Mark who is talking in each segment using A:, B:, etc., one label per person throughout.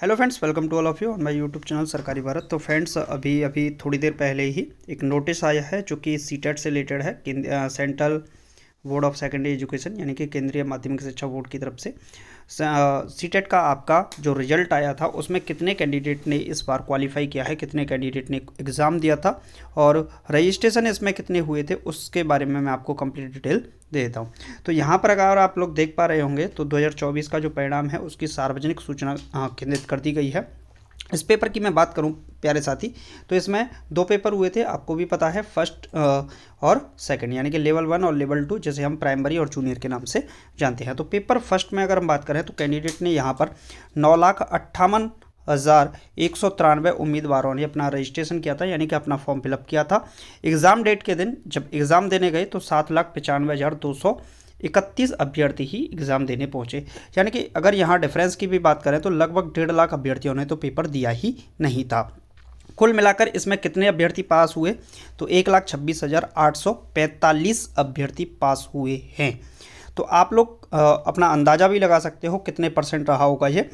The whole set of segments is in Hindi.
A: hello friends welcome to all of you on my YouTube channel Sarkari Bharat तो फ्रेंड्स अभी अभी थोड़ी देर पहले ही एक नोटिस आया है जो कि सीटेट से रिलेटेड है central board of secondary education यानी कि केंद्रीय माध्यमिक शिक्षा बोर्ड की तरफ से सीटेट e का आपका जो रिजल्ट आया था उसमें कितने कैंडिडेट ने इस बार क्वालिफाई किया है कितने कैंडिडेट ने एग्ज़ाम दिया था और रजिस्ट्रेशन इसमें कितने हुए थे उसके बारे में मैं आपको कंप्लीट डिटेल दे देता हूँ तो यहाँ पर अगर आप लोग देख पा रहे होंगे तो 2024 का जो परिणाम है उसकी सार्वजनिक सूचना केंद्रित कर दी गई है इस पेपर की मैं बात करूं प्यारे साथी तो इसमें दो पेपर हुए थे आपको भी पता है फर्स्ट और सेकंड यानी कि लेवल वन और लेवल टू जैसे हम प्राइमरी और जूनियर के नाम से जानते हैं तो पेपर फर्स्ट में अगर हम बात करें तो कैंडिडेट ने यहाँ पर नौ लाख अट्ठावन हज़ार एक सौ तिरानवे उम्मीदवारों ने अपना रजिस्ट्रेशन किया था यानी कि अपना फॉर्म फिलअप किया था एग्ज़ाम डेट के दिन जब एग्ज़ाम देने गए तो सात लाख पचानवे हज़ार दो सौ इकतीस अभ्यर्थी ही एग्ज़ाम देने पहुंचे यानी कि अगर यहाँ डिफरेंस की भी बात करें तो लगभग डेढ़ लाख अभ्यर्थियों ने तो पेपर दिया ही नहीं था कुल मिलाकर इसमें कितने अभ्यर्थी पास हुए तो एक लाख छब्बीस हज़ार आठ सौ पैंतालीस अभ्यर्थी पास हुए हैं तो आप लोग अपना अंदाज़ा भी लगा सकते हो कितने परसेंट रहा होगा ये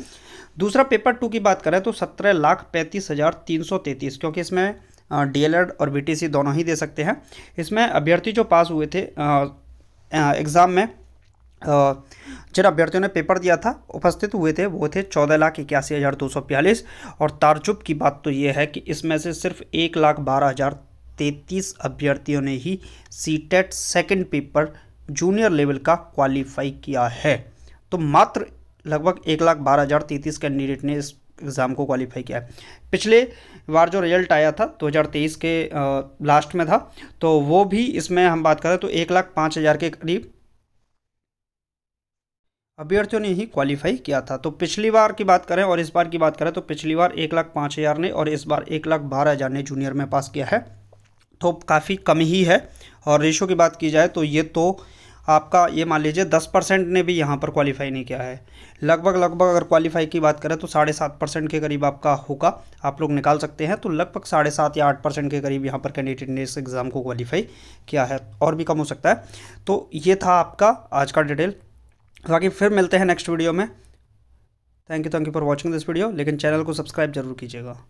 A: दूसरा पेपर टू की बात करें तो सत्रह लाख पैंतीस हज़ार तीन सौ तैंतीस क्योंकि इसमें डी और बी दोनों ही दे सकते हैं इसमें अभ्यर्थी जो पास हुए थे एग्ज़ाम में जिन अभ्यर्थियों ने पेपर दिया था उपस्थित हुए थे वो थे चौदह लाख इक्यासी हज़ार दो सौ बयालीस और तारजुब की बात तो ये है कि इसमें से सिर्फ एक लाख बारह हज़ार तैंतीस अभ्यर्थियों ने ही CTET second paper junior level का क्वालिफाई किया है तो मात्र लगभग एक लाख बारह हज़ार तैंतीस कैंडिडेट ने इस एग्ज़ाम को क्वालिफाई किया है पिछले बार जो रिजल्ट आया था 2023 के लास्ट में था तो वो भी इसमें हम बात करें तो एक लाख पाँच हज़ार के करीब अभ्यर्थियों ने ही क्वालिफाई किया था तो पिछली बार की बात करें और इस बार की बात करें तो पिछली बार एक लाख पाँच हज़ार ने और इस बार एक लाख बारह हज़ार ने जूनियर में पास किया है तो काफ़ी कम ही है और रेशो की बात की जाए तो ये तो आपका ये मान लीजिए दस परसेंट ने भी यहाँ पर क्वालिफाई नहीं किया है लगभग लगभग अगर क्वालिफाई की बात करें तो साढ़े सात परसेंट के करीब आपका होगा आप लोग निकाल सकते हैं तो लगभग साढ़े सात या आठ परसेंट के करीब यहाँ पर कैंडिडेट ने इस एग्ज़ाम को क्वालिफाई किया है और भी कम हो सकता है तो ये था आपका आज का डिटेल बाकी फिर मिलते हैं नेक्स्ट वीडियो में thank you thank you for watching this video लेकिन चैनल को सब्सक्राइब जरूर कीजिएगा